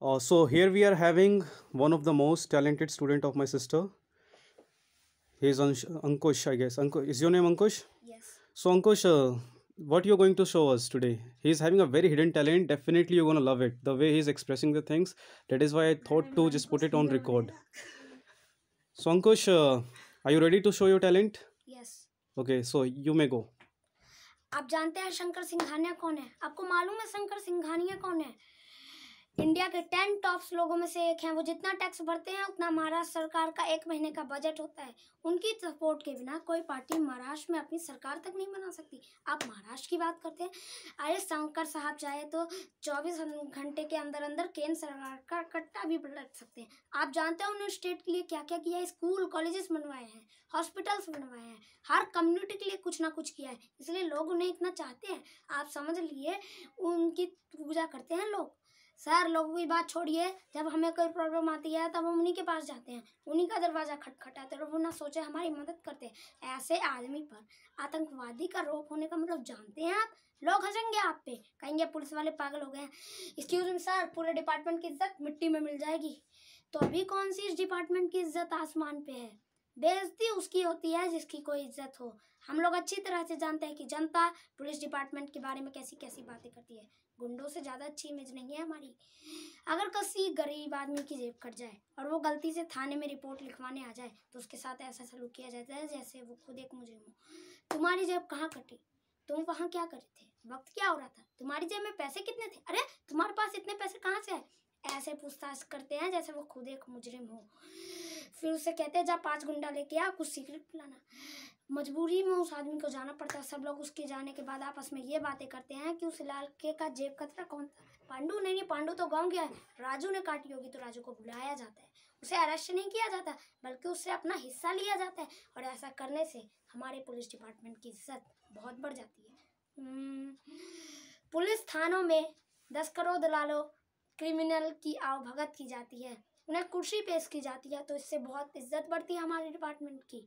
Uh, so here we are having one of the most talented student of my sister. He is Ankush, I guess. Ankush, is your name Ankush? Yes. So Ankush, uh, what you're going to show us today? He is having a very hidden talent. Definitely you're going to love it. The way he's expressing the things. That is why I thought to just put it on record. So Ankush, uh, are you ready to show your talent? Yes. Okay, so you may go. आप जानते हैं शंकर सिंघानिया कौन है आपको मालूम है शंकर सिंघानिया कौन है इंडिया के टेन टॉप्स लोगों में से एक हैं वो जितना टैक्स भरते हैं उतना महाराष्ट्र सरकार का एक महीने का बजट होता है उनकी सपोर्ट के बिना कोई पार्टी महाराष्ट्र में अपनी सरकार तक नहीं बना सकती आप महाराष्ट्र की बात करते हैं अरे शंकर साहब चाहे तो चौबीस घंटे के अंदर अंदर केंद्र सरकार का कट्टा भी पलट सकते हैं आप जानते हो उन्होंने स्टेट के लिए क्या क्या किया है स्कूल कॉलेजेस बनवाए हैं हॉस्पिटल्स बनवाए हैं हर कम्युनिटी के लिए कुछ ना कुछ किया है इसलिए लोग उन्हें इतना चाहते हैं आप समझ लिए उनकी पूजा करते हैं लोग सर लोगों की बात छोड़िए जब हमें कोई प्रॉब्लम आती है तब हम उन्हीं के पास जाते हैं उन्हीं का दरवाज़ा खटखटाते और वो ना सोचे हमारी मदद करते हैं ऐसे आदमी पर आतंकवादी का रोक होने का मतलब जानते हैं आप लोग हंसेंगे आप पे कहेंगे पुलिस वाले पागल हो गए हैं एक्सक्यूज मी सर पूरे डिपार्टमेंट की इज्जत मिट्टी में मिल जाएगी तो अभी कौन सी इस डिपार्टमेंट की इज्जत आसमान पे है बेइज्जती उसकी होती है जिसकी कोई इज्जत हो हम लोग अच्छी तरह से जानते हैं कि जनता पुलिस डिपार्टमेंट के बारे में कैसी कैसी बातें करती है गुंडों से ज़्यादा अच्छी इमेज नहीं है हमारी अगर किसी गरीब आदमी की जेब कट जाए और वो गलती से थाने में रिपोर्ट लिखवाने आ जाए तो उसके साथ ऐसा सलूक किया जाता है जैसे वो खुद एक मुजरिम हो तुम्हारी जेब कहाँ कटी तुम वहाँ क्या कर थे वक्त क्या हो रहा था तुम्हारी जेब में पैसे कितने थे अरे तुम्हारे पास इतने पैसे कहाँ से आए ऐसे पूछताछ करते हैं जैसे वो खुद एक मुजरिम हो फिर उसे कहते हैं जा पाँच गुंडा लेके आ कुछ सीक्रेट पिलाना मजबूरी में उस आदमी को जाना पड़ता है सब लोग उसके जाने के बाद आपस में ये बातें करते हैं कि उस लड़के का जेब कतरा कौन था पांडू नहीं नहीं पांडू तो गाँव गया है राजू ने काटी होगी तो राजू को बुलाया जाता है उसे अरेस्ट नहीं किया जाता बल्कि उससे अपना हिस्सा लिया जाता है और ऐसा करने से हमारे पुलिस डिपार्टमेंट की इज्जत बहुत बढ़ जाती है हम्म। पुलिस थानों में दस करोड़ दलालों क्रिमिनल की आवभगत की जाती है उन्हें कुर्सी पेश की जाती है तो इससे बहुत इज्जत बढ़ती है हमारे डिपार्टमेंट की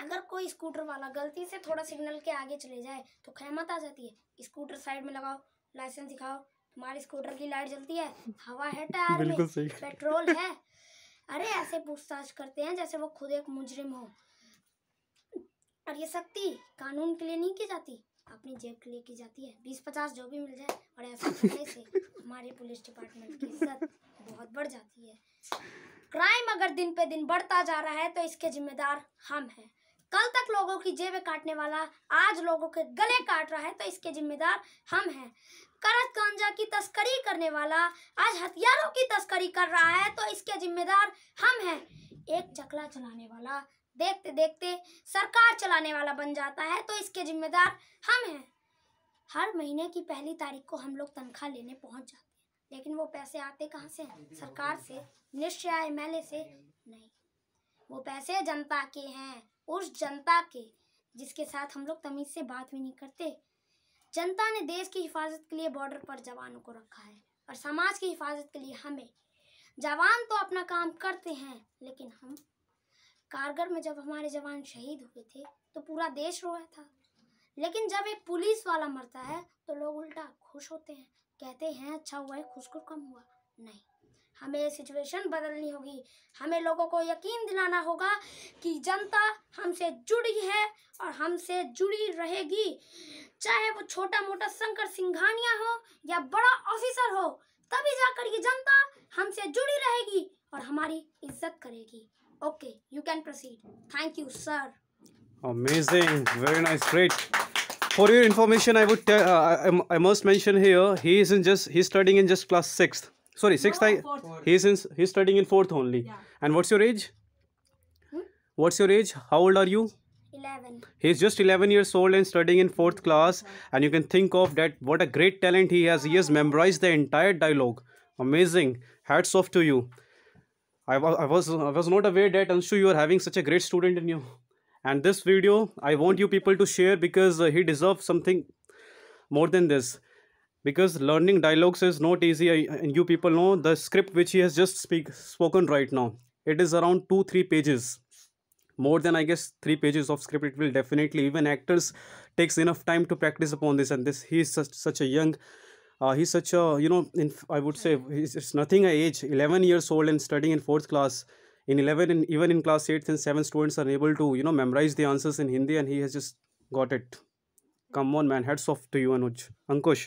अगर कोई स्कूटर वाला गलती से थोड़ा सिग्नल के आगे चले जाए तो खैमत आ जाती है स्कूटर साइड में लगाओ लाइसेंस दिखाओ तुम्हारी स्कूटर की लाइट जलती है हवा है टायर में पेट्रोल है अरे ऐसे पूछताछ करते हैं जैसे वो खुद एक मुजरिम हो और ये सख्ती कानून के लिए नहीं की जाती अपनी जेब के लिए की जाती है बीस पचास जो भी मिल जाए और ऐसा हमारी से हमारे पुलिस डिपार्टमेंट की इज्जत बहुत बढ़ जाती है क्राइम अगर दिन पे दिन बढ़ता जा रहा है तो इसके जिम्मेदार हम हैं कल तक लोगों की जेबें काटने वाला आज लोगों के गले काट रहा है तो इसके जिम्मेदार हम हैं करत गांजा की तस्करी करने वाला आज हथियारों की तस्करी कर रहा है तो इसके जिम्मेदार हम हैं एक चकला चलाने वाला देखते देखते सरकार चलाने वाला बन जाता है तो इसके जिम्मेदार हम हैं हर महीने की पहली तारीख को हम लोग तनख्वाह लेने पहुंच जाते लेकिन वो पैसे आते कहाँ से सरकार से निश्चय या एम से नहीं वो पैसे जनता के हैं उस जनता के जिसके साथ हम लोग तमीज़ से बात भी नहीं करते जनता ने देश की हिफाजत के लिए बॉर्डर पर जवानों को रखा है और समाज की हिफाजत के लिए हमें जवान तो अपना काम करते हैं लेकिन हम कारगर में जब हमारे जवान शहीद हुए थे तो पूरा देश रोया था लेकिन जब एक पुलिस वाला मरता है तो लोग उल्टा खुश होते हैं कहते हैं अच्छा हुआ है खुशखुर कम हुआ नहीं हमें ये सिचुएशन बदलनी होगी हमें लोगों को यकीन दिलाना होगा कि जनता हमसे जुड़ी है और हमसे जुड़ी रहेगी चाहे वो छोटा मोटा शंकर सिंघानिया हो या बड़ा ऑफिसर हो तभी जाकर ये जनता हमसे जुड़ी रहेगी और हमारी इज्जत करेगी okay you can proceed thank you sir amazing very nice great for your information i would tell uh, I, I must mention here he is in just he's studying in just class sixth sorry sixth no, i he's in he's studying in fourth only yeah. and what's your age hmm? what's your age how old are you 11 he's just 11 years old and studying in fourth class and you can think of that what a great talent he has he has memorized the entire dialogue amazing hats off to you i was i was i was not aware that sure you are having such a great student in you and this video i want you people to share because uh, he deserves something more than this because learning dialogues is not easy and you people know the script which he has just speak spoken right now it is around two three pages more than i guess three pages of script it will definitely even actors takes enough time to practice upon this and this he is such, such a young uh, he's such a you know in, i would say hmm. it's nothing a age 11 years old and studying in fourth class in 11 and even in class 8th and 7 students are able to you know memorize the answers in hindi and he has just got it come on man hats off to you anuj ankush